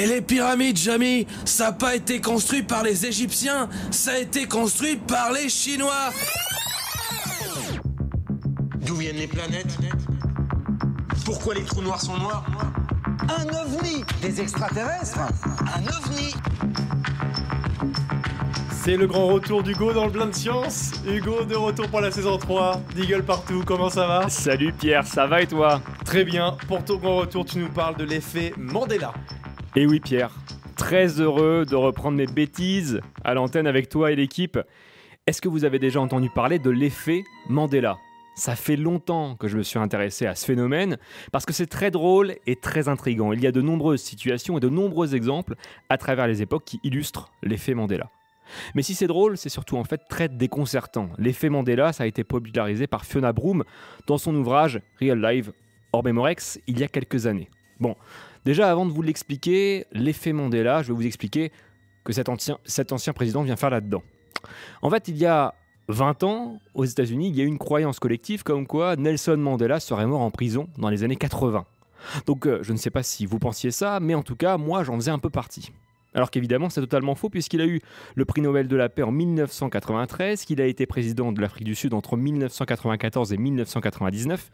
Et les pyramides, Jamy, ça n'a pas été construit par les Égyptiens, ça a été construit par les Chinois. D'où viennent les planètes Pourquoi les trous noirs sont noirs Un ovni Des extraterrestres Un ovni c'est le grand retour d'Hugo dans le blind de science. Hugo de retour pour la saison 3. Diggle partout, comment ça va Salut Pierre, ça va et toi Très bien. Pour ton grand retour, tu nous parles de l'effet Mandela. Et oui Pierre, très heureux de reprendre mes bêtises à l'antenne avec toi et l'équipe. Est-ce que vous avez déjà entendu parler de l'effet Mandela ça fait longtemps que je me suis intéressé à ce phénomène parce que c'est très drôle et très intrigant. Il y a de nombreuses situations et de nombreux exemples à travers les époques qui illustrent l'effet Mandela. Mais si c'est drôle, c'est surtout en fait très déconcertant. L'effet Mandela, ça a été popularisé par Fiona Broom dans son ouvrage Real Life Memorex il y a quelques années. Bon, Déjà, avant de vous l'expliquer, l'effet Mandela, je vais vous expliquer que cet ancien, président vient faire là-dedans. En fait, il y a 20 ans, aux États-Unis, il y a eu une croyance collective comme quoi Nelson Mandela serait mort en prison dans les années 80. Donc euh, je ne sais pas si vous pensiez ça, mais en tout cas, moi j'en faisais un peu partie. Alors qu'évidemment, c'est totalement faux puisqu'il a eu le prix Nobel de la paix en 1993, qu'il a été président de l'Afrique du Sud entre 1994 et 1999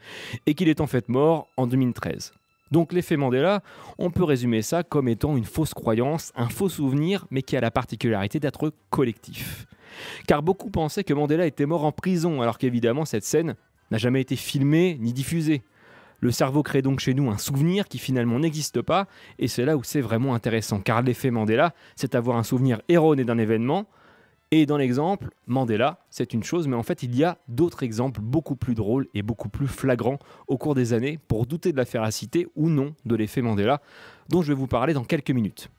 et qu'il est en fait mort en 2013. Donc l'effet Mandela, on peut résumer ça comme étant une fausse croyance, un faux souvenir, mais qui a la particularité d'être collectif. Car beaucoup pensaient que Mandela était mort en prison, alors qu'évidemment cette scène n'a jamais été filmée ni diffusée. Le cerveau crée donc chez nous un souvenir qui finalement n'existe pas, et c'est là où c'est vraiment intéressant, car l'effet Mandela, c'est avoir un souvenir erroné d'un événement, et dans l'exemple, Mandela, c'est une chose, mais en fait, il y a d'autres exemples beaucoup plus drôles et beaucoup plus flagrants au cours des années pour douter de la féracité ou non de l'effet Mandela, dont je vais vous parler dans quelques minutes.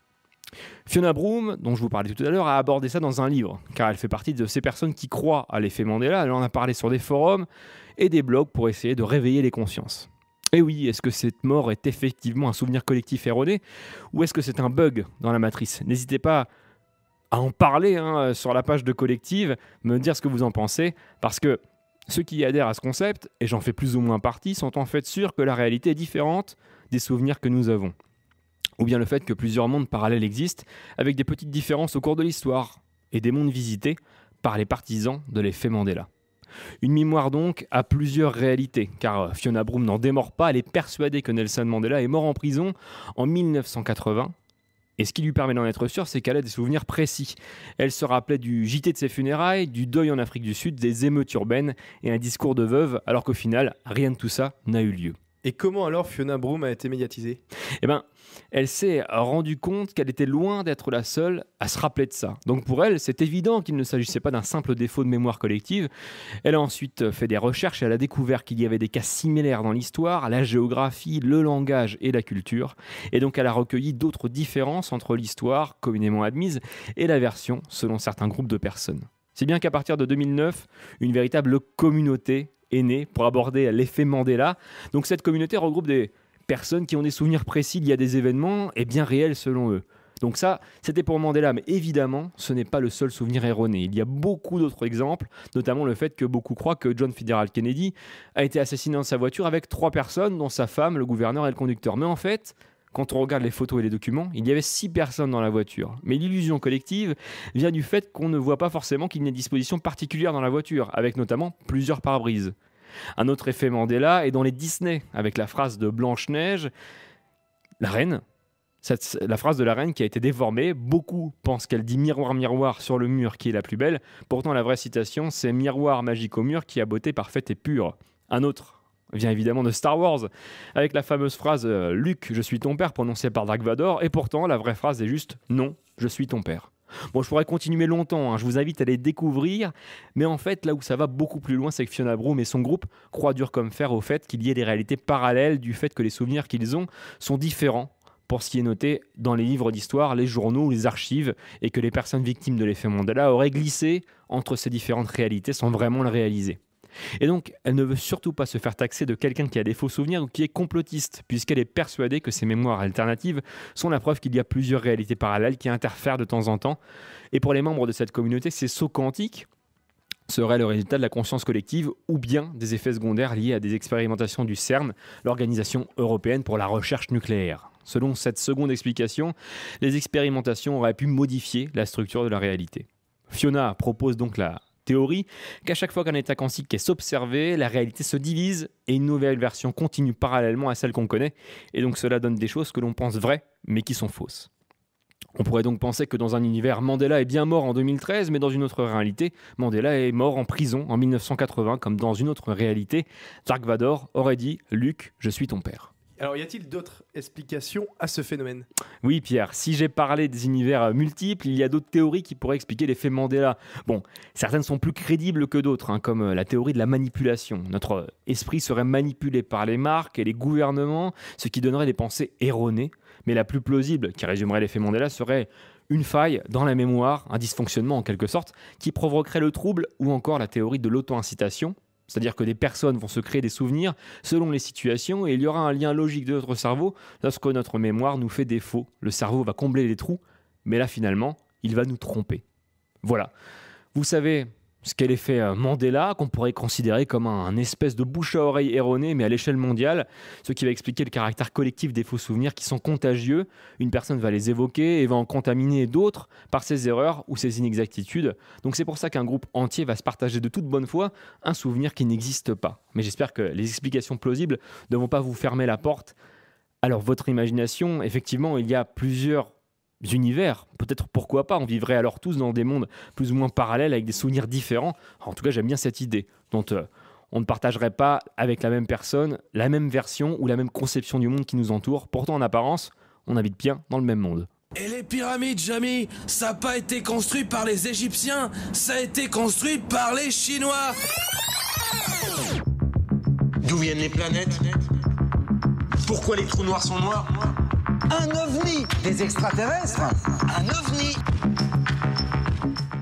Fiona Broom, dont je vous parlais tout à l'heure, a abordé ça dans un livre, car elle fait partie de ces personnes qui croient à l'effet Mandela. Elle en a parlé sur des forums et des blogs pour essayer de réveiller les consciences. Et eh oui, est-ce que cette mort est effectivement un souvenir collectif erroné ou est-ce que c'est un bug dans la matrice N'hésitez pas à en parler hein, euh, sur la page de Collective, me dire ce que vous en pensez, parce que ceux qui adhèrent à ce concept, et j'en fais plus ou moins partie, sont en fait sûrs que la réalité est différente des souvenirs que nous avons. Ou bien le fait que plusieurs mondes parallèles existent, avec des petites différences au cours de l'histoire, et des mondes visités par les partisans de l'effet Mandela. Une mémoire donc à plusieurs réalités, car euh, Fiona Broom n'en démord pas, elle est persuadée que Nelson Mandela est mort en prison en 1980 et ce qui lui permet d'en être sûr, c'est qu'elle a des souvenirs précis. Elle se rappelait du JT de ses funérailles, du deuil en Afrique du Sud, des émeutes urbaines et un discours de veuve, alors qu'au final, rien de tout ça n'a eu lieu. Et comment alors Fiona Broom a été médiatisée Eh bien, elle s'est rendue compte qu'elle était loin d'être la seule à se rappeler de ça. Donc pour elle, c'est évident qu'il ne s'agissait pas d'un simple défaut de mémoire collective. Elle a ensuite fait des recherches et elle a découvert qu'il y avait des cas similaires dans l'histoire, la géographie, le langage et la culture. Et donc elle a recueilli d'autres différences entre l'histoire communément admise et la version selon certains groupes de personnes. C'est bien qu'à partir de 2009, une véritable communauté né pour aborder l'effet Mandela. Donc cette communauté regroupe des personnes qui ont des souvenirs précis y a des événements et bien réels selon eux. Donc ça, c'était pour Mandela, mais évidemment, ce n'est pas le seul souvenir erroné. Il y a beaucoup d'autres exemples, notamment le fait que beaucoup croient que John Federal Kennedy a été assassiné dans sa voiture avec trois personnes, dont sa femme, le gouverneur et le conducteur. Mais en fait, quand on regarde les photos et les documents, il y avait six personnes dans la voiture. Mais l'illusion collective vient du fait qu'on ne voit pas forcément qu'il y ait une disposition particulière dans la voiture, avec notamment plusieurs pare-brises. Un autre effet Mandela est dans les Disney, avec la phrase de Blanche-Neige La reine, la phrase de la reine qui a été déformée. Beaucoup pensent qu'elle dit miroir, miroir sur le mur qui est la plus belle. Pourtant, la vraie citation, c'est miroir magique au mur qui a beauté parfaite et pure. Un autre vient évidemment de Star Wars, avec la fameuse phrase euh, Luc, je suis ton père, prononcée par Dark Vador, et pourtant la vraie phrase est juste Non, je suis ton père. Bon, je pourrais continuer longtemps, hein, je vous invite à les découvrir, mais en fait, là où ça va beaucoup plus loin, c'est que Fiona Broom et son groupe croient dur comme fer au fait qu'il y ait des réalités parallèles du fait que les souvenirs qu'ils ont sont différents pour ce qui est noté dans les livres d'histoire, les journaux ou les archives, et que les personnes victimes de l'effet Mandela auraient glissé entre ces différentes réalités sans vraiment le réaliser. Et donc, elle ne veut surtout pas se faire taxer de quelqu'un qui a des faux souvenirs ou qui est complotiste, puisqu'elle est persuadée que ces mémoires alternatives sont la preuve qu'il y a plusieurs réalités parallèles qui interfèrent de temps en temps. Et pour les membres de cette communauté, ces sauts quantiques seraient le résultat de la conscience collective ou bien des effets secondaires liés à des expérimentations du CERN, l'Organisation européenne pour la recherche nucléaire. Selon cette seconde explication, les expérimentations auraient pu modifier la structure de la réalité. Fiona propose donc la théorie qu'à chaque fois qu'un état quantique est observé, la réalité se divise et une nouvelle version continue parallèlement à celle qu'on connaît, et donc cela donne des choses que l'on pense vraies mais qui sont fausses. On pourrait donc penser que dans un univers, Mandela est bien mort en 2013, mais dans une autre réalité, Mandela est mort en prison en 1980, comme dans une autre réalité, Dark Vador aurait dit Luc, je suis ton père. Alors, y a-t-il d'autres explications à ce phénomène Oui, Pierre, si j'ai parlé des univers euh, multiples, il y a d'autres théories qui pourraient expliquer l'effet Mandela. Bon, certaines sont plus crédibles que d'autres, hein, comme euh, la théorie de la manipulation. Notre euh, esprit serait manipulé par les marques et les gouvernements, ce qui donnerait des pensées erronées. Mais la plus plausible, qui résumerait l'effet Mandela, serait une faille dans la mémoire, un dysfonctionnement en quelque sorte, qui provoquerait le trouble ou encore la théorie de l'auto-incitation, c'est-à-dire que des personnes vont se créer des souvenirs selon les situations et il y aura un lien logique de notre cerveau lorsque notre mémoire nous fait défaut. Le cerveau va combler les trous, mais là finalement, il va nous tromper. Voilà. Vous savez, ce est fait euh, Mandela, qu'on pourrait considérer comme un, un, espèce de bouche à oreille erronée, mais à l'échelle mondiale, ce qui va expliquer le caractère collectif des faux souvenirs qui sont contagieux. Une personne va les évoquer et va en contaminer d'autres par ses erreurs ou ses inexactitudes. Donc c'est pour ça qu'un groupe entier va se partager de toute bonne foi un souvenir qui n'existe pas. Mais j'espère que les explications plausibles ne vont pas vous fermer la porte. Alors votre imagination, effectivement, il y a plusieurs univers. Peut-être pourquoi pas, on vivrait alors tous dans des mondes plus ou moins parallèles avec des souvenirs différents. En tout cas, j'aime bien cette idée dont euh, on ne partagerait pas avec la même personne la même version ou la même conception du monde qui nous entoure. Pourtant, en apparence, on habite bien dans le même monde. Et les pyramides, Jamie, ça n'a pas été construit par les Égyptiens, ça a été construit par les Chinois. D'où viennent les planètes Pourquoi les trous noirs sont noirs un ovni Des extraterrestres Un ovni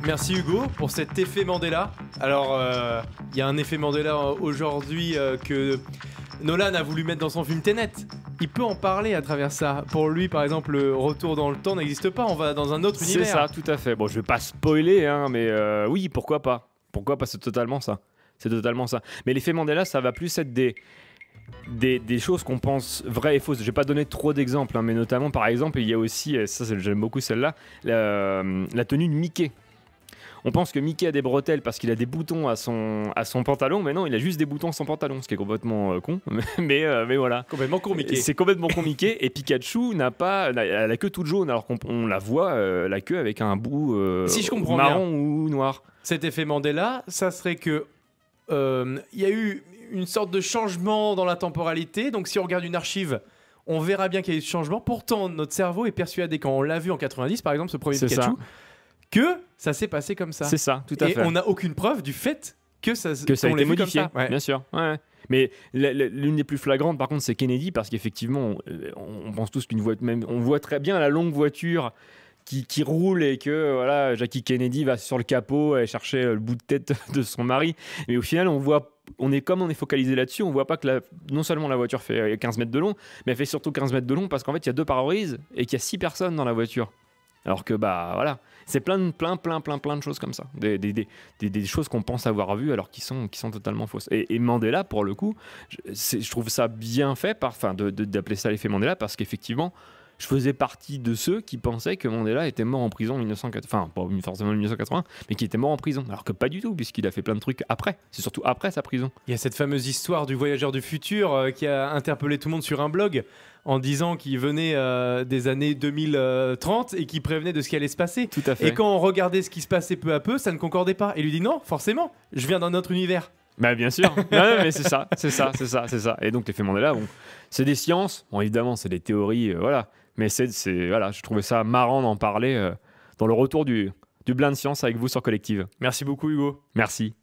Merci Hugo pour cet effet Mandela. Alors, euh, il y a un effet Mandela euh, aujourd'hui euh, que Nolan a voulu mettre dans son film Tenet. Il peut en parler à travers ça. Pour lui, par exemple, le retour dans le temps n'existe pas. On va dans un autre univers. C'est ça, tout à fait. Bon, je vais pas spoiler, hein, mais oui, pourquoi pas Pourquoi pas C'est totalement ça. C'est totalement ça. Mais l'effet Mandela, ça va plus être des des, choses qu'on pense vraies et fausses. Je vais pas donné trop d'exemples, hein, mais notamment par exemple, il y a aussi, euh, ça j'aime beaucoup celle-là, euh, la, tenue de Mickey. On pense que Mickey a des bretelles parce qu'il a des boutons à son, à son pantalon, mais non, il a juste des boutons à son pantalon, ce qui est complètement euh, con. mais, mais voilà. Complètement con C'est complètement con Mickey. Et Pikachu n'a pas la, queue toute jaune, alors qu'on la voit la queue avec un bout marron ou noir. Cet effet Mandela, ça serait que il y a eu une sorte de changement dans la temporalité. Donc si on regarde une archive, on verra bien qu'il y a eu ce changement. Pourtant, notre cerveau est persuadé, quand on l'a vu en 90, par exemple, ce premier Pikachu, que ça s'est passé comme ça. C'est ça, tout à fait. Et on n'a aucune preuve du fait que ça, ça a été modifié, ça. bien sûr. Mais l'une des plus flagrantes, par contre, c'est Kennedy, parce qu'effectivement, euh, on, pense tous qu'une voiture, même, on voit très bien la longue voiture qui, roule et que voilà, Jackie Kennedy va sur le capot et chercher le bout de tête de son mari. Mais au final, on voit on est comme on est focalisé là-dessus, on voit pas que non seulement la voiture fait 15 euh, mètres de long, mais elle fait surtout 15 mètres de long parce qu'en fait il y a deux pare et qu'il y a six personnes dans la voiture. Alors que bah voilà, c'est plein plein plein plein plein de choses comme ça, des, choses qu'on pense avoir vues alors qui sont qui sont totalement fausses. Et, Mandela pour le coup, je, trouve ça bien fait d'appeler ça l'effet Mandela parce qu'effectivement je faisais partie de ceux qui pensaient que Mandela était mort en prison en 1980, enfin pas forcément en 1980, mais qui était mort en prison, alors que pas du tout, puisqu'il a fait plein de trucs après, c'est surtout après sa prison. Il y a cette fameuse histoire du voyageur du futur euh, qui a interpellé tout le monde sur un blog en disant qu'il venait euh, des années 2030 et qui prévenait de ce qui allait se passer. Tout à fait. Et quand on regardait ce qui se passait peu à peu, ça ne concordait pas. Et lui dit non, forcément, je viens d'un autre univers. Bah bien sûr. mais c'est ça, c'est ça, c'est ça, c'est ça. Et donc les faits Mandela, bon, c'est des sciences. évidemment, c'est des théories, euh, voilà mais c'est, voilà, je trouvais ça marrant d'en parler euh, dans le retour du, du Blind Science avec vous sur Collective. Merci beaucoup, Hugo. Merci.